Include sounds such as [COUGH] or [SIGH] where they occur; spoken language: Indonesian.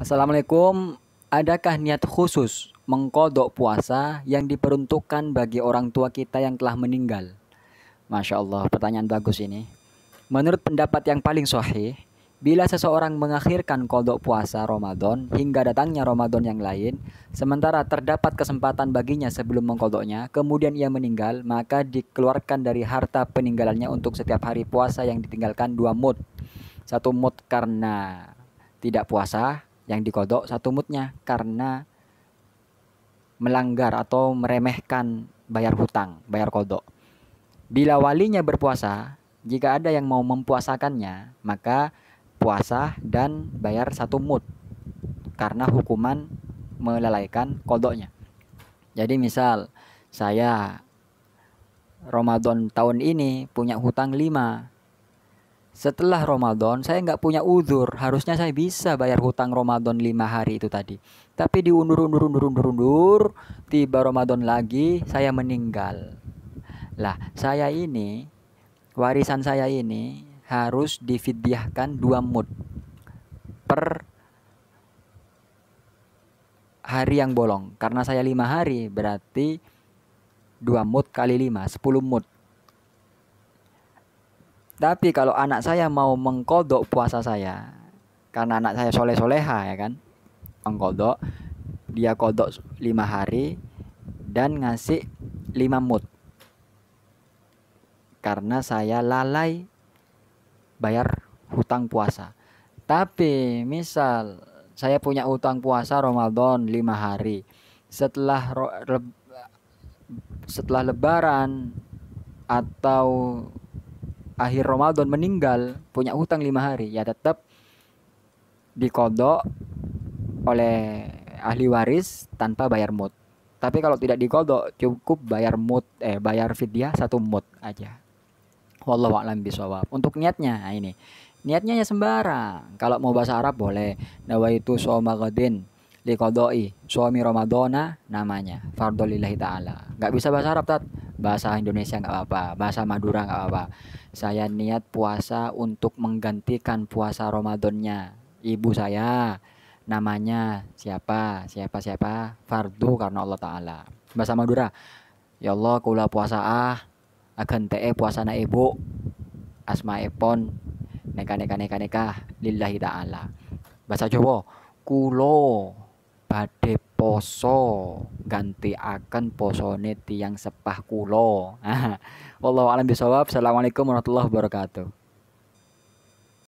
Assalamualaikum. Adakah niat khusus mengkodok puasa yang diperuntukkan bagi orang tua kita yang telah meninggal? Masya Allah, pertanyaan bagus ini. Menurut pendapat yang paling sahih, bila seseorang mengakhirkan kodok puasa Ramadan hingga datangnya Ramadan yang lain, sementara terdapat kesempatan baginya sebelum mengkodoknya, kemudian ia meninggal, maka dikeluarkan dari harta peninggalannya untuk setiap hari puasa yang ditinggalkan dua mut, Satu mut karena tidak puasa, yang dikodok satu mutnya karena melanggar atau meremehkan bayar hutang, bayar kodok. Bila walinya berpuasa, jika ada yang mau mempuasakannya, maka puasa dan bayar satu mut karena hukuman melalaikan kodoknya. Jadi misal saya Ramadan tahun ini punya hutang 5 setelah Ramadan saya nggak punya uzur harusnya saya bisa bayar hutang Ramadan lima hari itu tadi tapi diundur undur undur undur undur tiba Ramadan lagi saya meninggal lah saya ini warisan saya ini harus difidyahkan dua mud per hari yang bolong karena saya lima hari berarti dua mud kali lima sepuluh mud tapi kalau anak saya mau mengkodok puasa saya, karena anak saya soleh soleha ya kan, mengkodok, dia kodok lima hari dan ngasih lima mut. Karena saya lalai bayar hutang puasa. Tapi misal saya punya hutang puasa Ramadan lima hari, setelah setelah Lebaran atau akhir Ramadan meninggal punya hutang lima hari ya tetap dikodok oleh ahli waris tanpa bayar mut tapi kalau tidak dikodok cukup bayar mut eh bayar fidyah satu mut aja wallahu a'lam bisawab untuk niatnya nah ini niatnya ya sembarang kalau mau bahasa Arab boleh nawaitu somagadin likodoi suami Ramadona namanya fardolillahi ta'ala nggak bisa bahasa Arab tat bahasa Indonesia nggak apa-apa bahasa Madura nggak apa-apa saya niat puasa untuk menggantikan puasa Ramadannya ibu saya namanya siapa siapa siapa fardu karena Allah Taala bahasa Madura ya Allah kula puasa ah akan te puasa na ibu asma epon neka neka neka neka lillahi taala bahasa Jawa kulo badhe poso ganti akan posone tiang sepah kulo. [LAUGHS] Wallahu alam bisawab. Assalamualaikum warahmatullahi wabarakatuh.